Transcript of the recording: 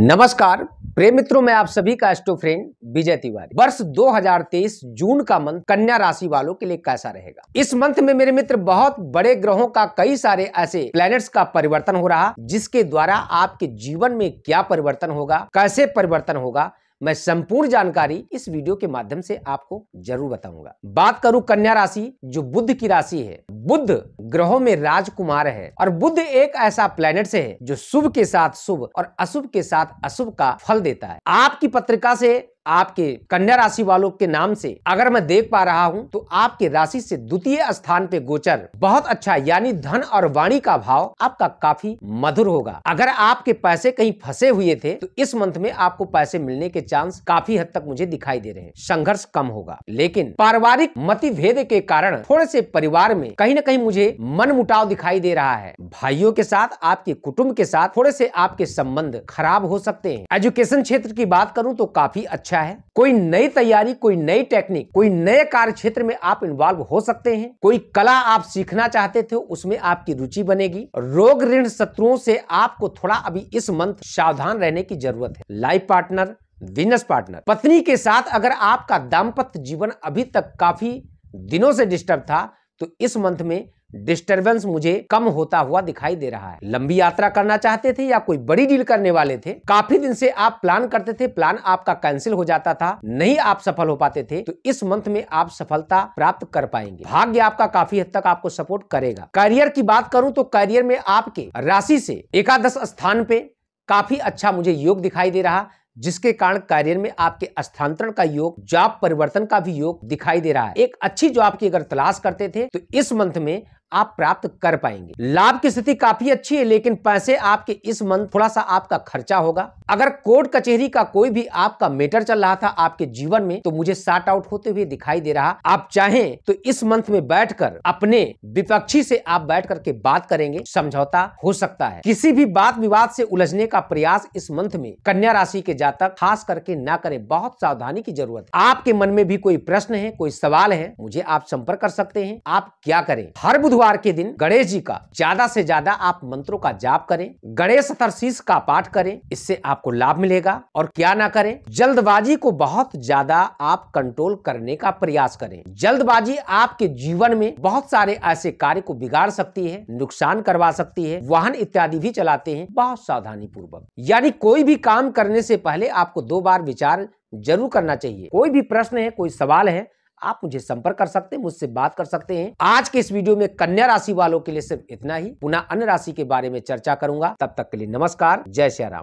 नमस्कार प्रेम मित्रों में आप सभी का एस्टो फ्रेंड विजय तिवारी वर्ष 2023 जून का मंथ कन्या राशि वालों के लिए कैसा रहेगा इस मंथ में मेरे मित्र बहुत बड़े ग्रहों का कई सारे ऐसे प्लैनेट्स का परिवर्तन हो रहा जिसके द्वारा आपके जीवन में क्या परिवर्तन होगा कैसे परिवर्तन होगा मैं संपूर्ण जानकारी इस वीडियो के माध्यम से आपको जरूर बताऊंगा बात करूं कन्या राशि जो बुद्ध की राशि है बुद्ध ग्रहों में राजकुमार है और बुद्ध एक ऐसा प्लेनेट से है जो शुभ के साथ शुभ और अशुभ के साथ अशुभ का फल देता है आपकी पत्रिका से आपके कन्या राशि वालों के नाम से अगर मैं देख पा रहा हूँ तो आपके राशि से द्वितीय स्थान पे गोचर बहुत अच्छा यानी धन और वाणी का भाव आपका काफी मधुर होगा अगर आपके पैसे कहीं फंसे हुए थे तो इस मंथ में आपको पैसे मिलने के चांस काफी हद तक मुझे दिखाई दे रहे हैं संघर्ष कम होगा लेकिन पारिवारिक मतभेद के कारण थोड़े से परिवार में कहीं ना कहीं मुझे मन मुटाव दिखाई दे रहा है भाइयों के साथ आपके कुटुंब के साथ थोड़े से आपके संबंध खराब हो सकते हैं एजुकेशन क्षेत्र की बात करूँ तो काफी अच्छा अच्छा है कोई नई तैयारी कोई नई टेक्निक कोई नए कार्य क्षेत्र में आप इन्वॉल्व हो सकते हैं कोई कला आप सीखना चाहते थे उसमें आपकी रुचि बनेगी रोग ऋण शत्रुओं से आपको थोड़ा अभी इस मंथ सावधान रहने की जरूरत है लाइफ पार्टनर बिजनेस पार्टनर पत्नी के साथ अगर आपका दाम्पत्य जीवन अभी तक काफी दिनों से डिस्टर्ब था तो इस मंथ में डिस्टरबेंस मुझे कम होता हुआ दिखाई दे रहा है लंबी यात्रा करना चाहते थे या कोई बड़ी डील करने वाले थे काफी दिन से आप प्लान करते थे प्लान आपका कैंसिल हो जाता था नहीं आप सफल हो पाते थे तो इस मंथ में आप सफलता प्राप्त कर पाएंगे भाग्य आपका काफी हद तक आपको सपोर्ट करेगा करियर की बात करूं तो करियर में आपके राशि से एकादश स्थान पे काफी अच्छा मुझे योग दिखाई दे रहा जिसके कारण करियर में आपके स्थानांतरण का योग जॉब परिवर्तन का भी योग दिखाई दे रहा है एक अच्छी जॉब की अगर तलाश करते थे तो इस मंथ में आप प्राप्त कर पाएंगे लाभ की स्थिति काफी अच्छी है लेकिन पैसे आपके इस मंथ थोड़ा सा आपका खर्चा होगा अगर कोर्ट कचहरी का कोई भी आपका मैटर चल रहा था आपके जीवन में तो मुझे शार्ट आउट होते हुए दिखाई दे रहा आप चाहें तो इस मंथ में बैठकर अपने विपक्षी से आप बैठ करके बात करेंगे समझौता हो सकता है किसी भी बात विवाद से उलझने का प्रयास इस मंथ में कन्या राशि के जातक खास करके ना करें बहुत सावधानी की जरूरत आपके मन में भी कोई प्रश्न है कोई सवाल है मुझे आप संपर्क कर सकते हैं आप क्या करें हर बुधवार के दिन गणेश जी का ज्यादा से ज्यादा आप मंत्रों का जाप करें गणेश का पाठ करें इससे आप आपको लाभ मिलेगा और क्या ना करें जल्दबाजी को बहुत ज्यादा आप कंट्रोल करने का प्रयास करें जल्दबाजी आपके जीवन में बहुत सारे ऐसे कार्य को बिगाड़ सकती है नुकसान करवा सकती है वाहन इत्यादि भी चलाते हैं बहुत सावधानी पूर्वक यानी कोई भी काम करने से पहले आपको दो बार विचार जरूर करना चाहिए कोई भी प्रश्न है कोई सवाल है आप मुझे संपर्क कर सकते हैं मुझसे बात कर सकते हैं आज के इस वीडियो में कन्या राशि वालों के लिए सिर्फ इतना ही पुनः अन्य राशि के बारे में चर्चा करूंगा तब तक के लिए नमस्कार जय राम